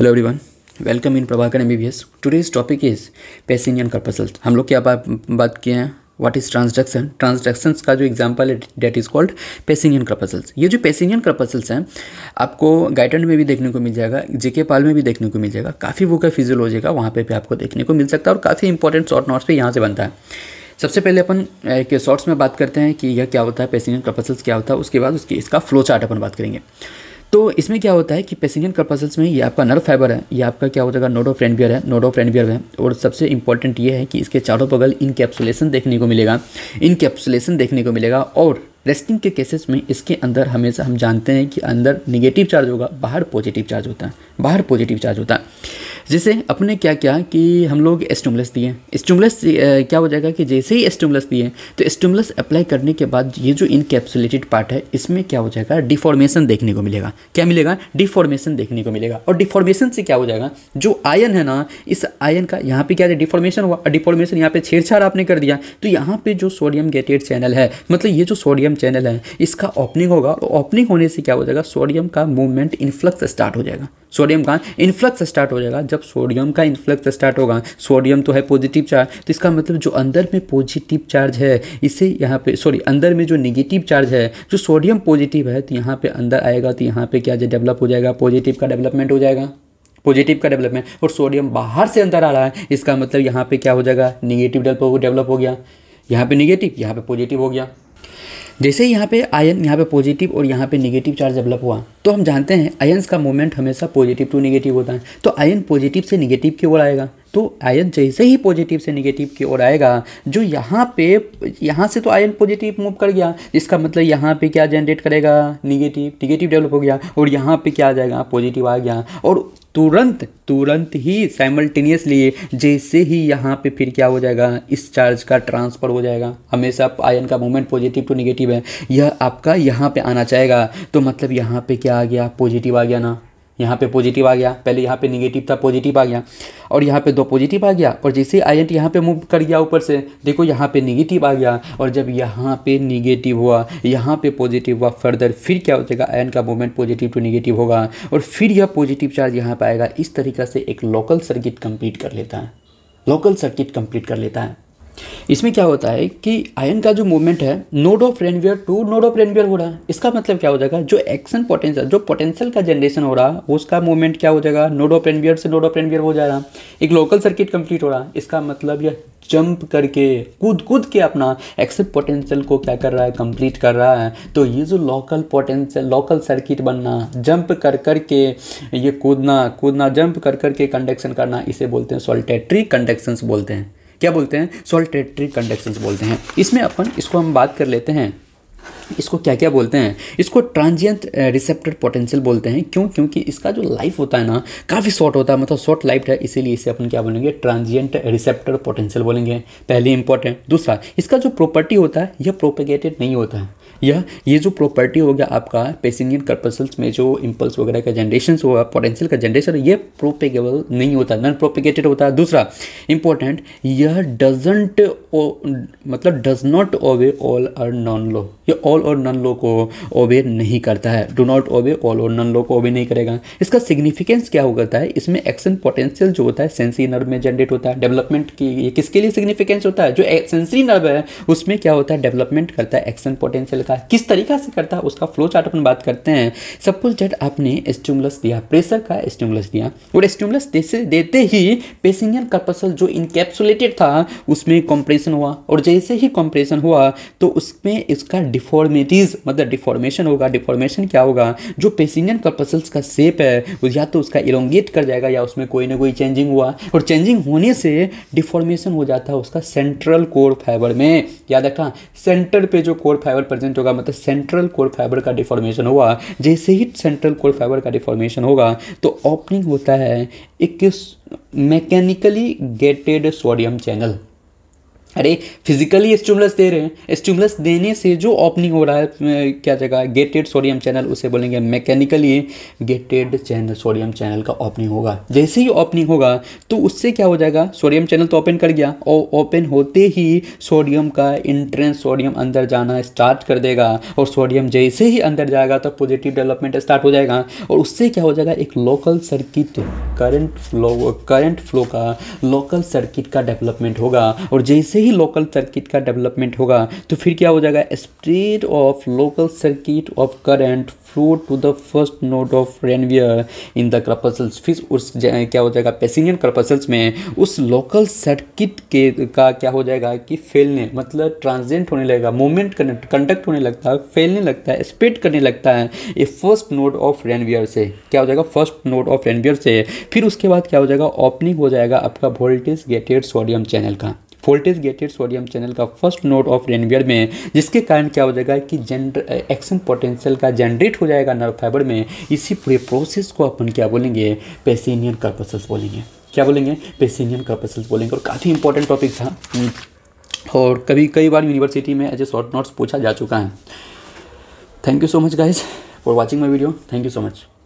Hello everyone welcome in Prabhakar M B B S today's topic is Pacinian corpuscles हम लोग क्या बात किए हैं व्हाट इज ट्रांजेक्शन ट्रांसडक्शंस का जो एग्जाम्पल है that is called Pacinian corpuscles ये जो पैसेंजन कर्पसल्स हैं आपको गाइडेंट में भी देखने को मिल जाएगा जेके पाल में भी देखने को मिल जाएगा काफ़ी बुक है फिजियोलॉजी का वहाँ पर भी आपको देखने को मिल सकता है और काफ़ी इंपॉर्टेंट शॉर्ट नोट्स भी यहाँ से बनता है सबसे पहले अपन एक शॉर्ट्स में बात करते हैं कि यह क्या होता है पैसेंजर कर्पसल्स क्या होता है उसके बाद उसकी इसका फ्लो चार्ट अपन बात करेंगे तो इसमें क्या होता है कि पैसेंजर कर्पसल्स में ये आपका नर्व फाइबर है ये आपका क्या हो जाएगा नोडो फ्रेंडवियर है नोडो फ्रेंडबियर है और सबसे इंपॉर्टेंट ये है कि इसके चारों बगल इनकेप्सुलेशन देखने को मिलेगा इनकेप्सुलेशन देखने को मिलेगा और रेस्टिंग के केसेस में इसके अंदर हमेशा हम जानते हैं कि अंदर निगेटिव चार्ज होगा बाहर पॉजिटिव चार्ज होता है बाहर पॉजिटिव चार्ज होता है जैसे अपने क्या क्या कि हम लोग स्टूमलस दिए स्टूमलस क्या हो जाएगा कि जैसे ही स्टूमलस दिए तो स्टूमलस अप्लाई करने के बाद ये जो इनकेप्सुलेटेड पार्ट है इसमें क्या हो जाएगा डिफॉर्मेशन देखने को मिलेगा क्या मिलेगा डिफॉर्मेशन देखने को मिलेगा और डिफॉर्मेशन से क्या हो जाएगा जो आयन है ना इस आयन का यहाँ पर क्या है डिफॉर्मेशन हुआ और डिफॉर्मेशन यहाँ पर छेड़छाड़ आपने कर दिया तो यहाँ पर जो सोडियम गेटेड चैनल है मतलब ये जो सोडियम चैनल है इसका ओपनिंग होगा और ओपनिंग होने से क्या हो जाएगा सोडियम का मूवमेंट इन्फ्लक्स स्टार्ट हो जाएगा सोडियम का इन्फ्लक्स स्टार्ट हो जाएगा जब मतलब सोडियम का इन्फ्लक्स स्टार्ट होगा सोडियम तो है पॉजिटिव चार्ज तो इसका मतलब जो अंदर में पॉजिटिव चार्ज है इसे यहाँ पे सॉरी अंदर में जो निगेटिव चार्ज है जो सोडियम पॉजिटिव है तो यहाँ पे अंदर आएगा तो यहाँ पे क्या डेवलप हो जाएगा पॉजिटिव का डेवलपमेंट हो जाएगा पॉजिटिव का डेवलपमेंट और सोडियम बाहर से अंदर आ रहा है इसका मतलब यहाँ पे क्या हो जाएगा निगेटिव डेवलप हो गया यहाँ पे निगेटिव यहाँ पे पॉजिटिव हो गया जैसे ही यहाँ पे आयन यहाँ पे पॉजिटिव और यहाँ पे नेगेटिव चार्ज डेवलप हुआ तो हम जानते हैं आयन्स का मूवमेंट हमेशा पॉजिटिव टू नेगेटिव होता है तो आयन पॉजिटिव से नेगेटिव की ओर आएगा तो आयन जैसे ही पॉजिटिव से नेगेटिव की ओर आएगा जो यहाँ पे यहाँ से तो आयन पॉजिटिव मूव कर गया इसका मतलब यहाँ पे क्या जनरेट करेगा निगेटिव निगेटिव डेवलप हो गया और यहाँ पे क्या आ जाएगा पॉजिटिव आ गया और तुरंत तुरंत ही साइमल्टेनियसली जैसे ही यहाँ पे फिर क्या हो जाएगा इस चार्ज का ट्रांसफ़र हो जाएगा हमेशा आयन का मूवमेंट पॉजिटिव टू नेगेटिव है यह आपका यहाँ पे आना चाहेगा तो मतलब यहाँ पे क्या आ गया पॉजिटिव आ गया ना यहाँ पे पॉजिटिव आ गया पहले यहाँ पे निगेटिव था पॉजिटिव आ गया और यहाँ पे दो पॉजिटिव आ गया और जैसे एंट यहाँ पे मूव कर गया ऊपर से देखो यहाँ पे निगेटिव आ गया और जब यहाँ पे निगेटिव हुआ यहाँ पे पॉजिटिव हुआ फर्दर फिर क्या हो जाएगा आयन का मूवमेंट पॉजिटिव टू निगेटिव होगा और फिर यह पॉजिटिव चार्ज यहाँ पर आएगा इस तरीका से एक लोकल सर्किट कम्प्लीट कर लेता है लोकल सर्किट कम्प्लीट कर लेता है इसमें क्या होता है कि आयन का जो मूवमेंट है node of Ranvier to node of Ranvier हो रहा है इसका मतलब क्या हो जाएगा जो एक्शन पोटेंशियल जो पोटेंशियल का जनरेशन हो रहा है उसका मूवमेंट क्या हो जाएगा नोड ऑफ रेनवियर से नोड ऑफ रेनवियर हो जा रहा एक लोकल सर्किट कंप्लीट हो रहा है इसका मतलब यह जंप करके कूद कूद के अपना एक्शन पोटेंशियल को क्या कर रहा है कंप्लीट कर रहा है तो ये जो लोकल पोटेंशियल लोकल सर्किट बनना जंप कर कर के ये कूदना कूदना जंप कर कर के कंडक्शन करना इसे बोलते हैं सोल्टेट्री कंडक्शंस बोलते हैं क्या बोलते हैं सॉल्टेटरी कंडक्शन बोलते हैं इसमें अपन इसको हम बात कर लेते हैं इसको क्या क्या बोलते हैं इसको ट्रांजिएंट रिसेप्टर पोटेंशियल बोलते हैं क्यों क्योंकि इसका जो लाइफ होता है ना काफ़ी शॉर्ट होता है मतलब शॉर्ट लाइफ है इसीलिए इसे अपन क्या बोलेंगे ट्रांजिएंट रिसेप्टर पोटेंशियल बोलेंगे पहले इंपॉर्टेंट दूसरा इसका जो प्रॉपर्टी होता है यह प्रोपेगेटेड नहीं होता है यह ये जो प्रॉपर्टी हो गया आपका पेसिनियन कर्पसल्स में जो इम्पल्स वगैरह का जनरेशन होगा पोटेंशियल का जनरेशन ये प्रोपेगेबल नहीं होता नॉन प्रोपेगेटेड होता है दूसरा इंपॉर्टेंट यह डजेंट मतलब does not obey all or none law ये ऑल ऑल और नन लो को ओबे नहीं करता है डू नॉट ओबे ऑल और नन लो को ओबे नहीं करेगा इसका सिग्निफिकेंस क्या हो करता है इसमें एक्शन पोटेंशियल जो होता है सेंसरी नर्व में जनरेट होता है डेवलपमेंट की ये किसके लिए सिग्निफिकेंस होता है जो सेंसरी नर्व है उसमें क्या होता है डेवलपमेंट करता है एक्शन पोटेंशियल का किस तरीका से करता है उसका फ्लो चार्ट अपन बात करते हैं सपोज डेट आपने स्टिमुलस दिया प्रेशर का स्टिमुलस दिया और स्टिमुलस देते ही पेसिंगियन कर्पसल जो इनकेप्सुलेटेड था उसमें कॉम्प्रेशन हुआ और जैसे ही कॉम्प्रेशन हुआ तो उसमें इसका डिफॉल्ट डिफॉर्मिटीज़ मतलब डिफॉर्मेशन होगा डिफॉर्मेशन क्या होगा जो पेसिनियन कर्पसल्स का सेप है या तो उसका इलोंगेट कर जाएगा या उसमें कोई ना कोई चेंजिंग हुआ और चेंजिंग होने से डिफॉर्मेशन हो जाता है उसका सेंट्रल कोर फाइबर में याद रखना सेंटर पे जो कोर फाइबर प्रेजेंट होगा मतलब सेंट्रल कोर फाइबर का डिफॉर्मेशन हुआ जैसे ही सेंट्रल कोर फाइबर का डिफॉर्मेशन होगा तो ओपनिंग होता है एक मैकेनिकली गेटेड सोडियम चैनल अरे फिजिकली स्टूमलस दे रहे हैं स्टूमलस देने से जो ओपनिंग हो रहा है क्या जगह गेटेड सोडियम चैनल उसे बोलेंगे mechanically gated channel sodium channel का ओपनिंग होगा जैसे ही ओपनिंग होगा तो उससे क्या हो जाएगा सोडियम चैनल तो ओपन कर गया और ओपन होते ही सोडियम का इंट्रेंस सोडियम अंदर जाना स्टार्ट कर देगा और सोडियम जैसे ही अंदर जाएगा तो पॉजिटिव डेवलपमेंट स्टार्ट हो जाएगा और उससे क्या हो जाएगा एक local circuit current flow current flow का लोकल सर्किट का डेवलपमेंट होगा और जैसे ही लोकल सर्किट का डेवलपमेंट होगा तो फिर क्या हो जाएगा spread of local circuit of current flow to the first node of Ranvier in the corpuscles फिर उस क्या हो जाएगा पैसेंजर क्रपसल्स में उस लोकल सर्किट के का क्या हो जाएगा कि फैलने मतलब ट्रांजेंट होने लगेगा मूवमेंट कंडक्ट होने लगता है फैलने लगता है स्प्रेड करने लगता है ये फर्स्ट नोड ऑफ रेनवियर से क्या हो जाएगा फर्स्ट नोड ऑफ रेनवियर से फिर उसके बाद क्या हो जाएगा ओपनिंग हो जाएगा आपका वोल्टेज गेटेड सोडियम चैनल का वोल्टेज गेटेड सोडियम चैनल का फर्स्ट नोड ऑफ रेनवियर में जिसके कारण क्या हो जाएगा कि जनर एक्शन पोटेंशियल का जनरेट हो जाएगा नर्व फाइबर में इसी पूरे प्रोसेस को अपन क्या बोलेंगे पेसिनियन कर्पसल्स बोलेंगे क्या बोलेंगे पेसिनियन कर्पसल्स बोलेंगे और काफ़ी इंपॉर्टेंट टॉपिक था हम्म। और कभी कई बार यूनिवर्सिटी में एज ए शॉर्ट नोट्स पूछा जा चुका है thank you so much guys for watching my video thank you so much